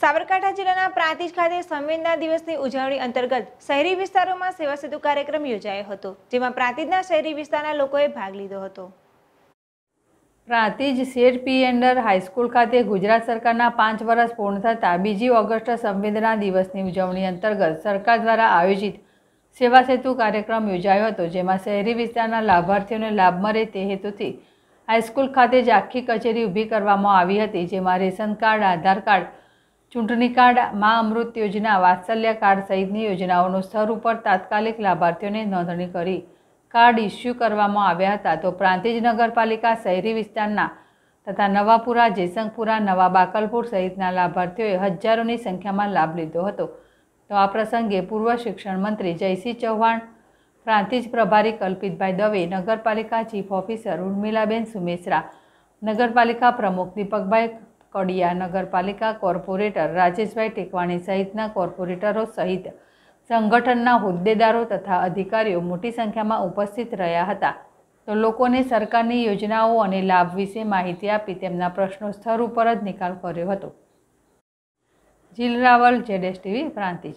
સાબરકાંઠા જિલ્લાના પ્રાંતિજ ખાતે સંવેદના દિવસની ઉજવણી અંતર્ગત શહેરી વિસ્તારોમાં સેવા સેતુ કાર્યક્રમ યોજાયો હતો જેમાં પ્રાંતિજના શહેરી વિસ્તારના લોકોએ ભાગ લીધો હતો પ્રાંતિજ શેઠ પી એન્ડર હાઈસ્કૂલ ખાતે ગુજરાત સરકારના પાંચ વર્ષ પૂર્ણ થતાં બીજી ઓગસ્ટ સંવેદના દિવસની ઉજવણી અંતર્ગત સરકાર દ્વારા આયોજિત સેવા સેતુ કાર્યક્રમ યોજાયો હતો જેમાં શહેરી વિસ્તારના લાભાર્થીઓને લાભ મળે તે હેતુથી હાઈસ્કૂલ ખાતે જ આખી કચેરી ઊભી કરવામાં આવી હતી જેમાં રેશન કાર્ડ આધાર કાર્ડ ચૂંટણી કાર્ડ મા અમૃત યોજના વાત્સલ્ય કાર્ડ સહિતની યોજનાઓનો સ્તર ઉપર તાત્કાલિક લાભાર્થીઓને નોંધણી કરી કાર્ડ ઇસ્યુ કરવામાં આવ્યા હતા તો પ્રાંતિજ નગરપાલિકા શહેરી વિસ્તારના તથા નવાપુરા જયસંગપુરા નવા બાકલપુર સહિતના લાભાર્થીઓએ હજારોની સંખ્યામાં લાભ લીધો હતો તો આ પ્રસંગે પૂર્વ શિક્ષણ મંત્રી જયસિંહ ચૌહાણ પ્રાંતિજ પ્રભારી કલ્પિતભાઈ દવે નગરપાલિકા ચીફ ઓફિસર ઉર્મિલાબેન સુમેસરા નગરપાલિકા પ્રમુખ દીપકભાઈ કડિયા નગરપાલિકા કોર્પોરેટર રાજેશભાઈ ટેકવાણી સહિતના કોર્પોરેટરો સહિત સંગઠનના હોદ્દેદારો તથા અધિકારીઓ મોટી સંખ્યામાં ઉપસ્થિત રહ્યા હતા તો લોકોને સરકારની યોજનાઓ અને લાભ વિશે માહિતી આપી તેમના પ્રશ્નો સ્થળ ઉપર જ નિકાલ કર્યો હતો જીલ રાવલ જેડેશ ટીવી પ્રાંતિજ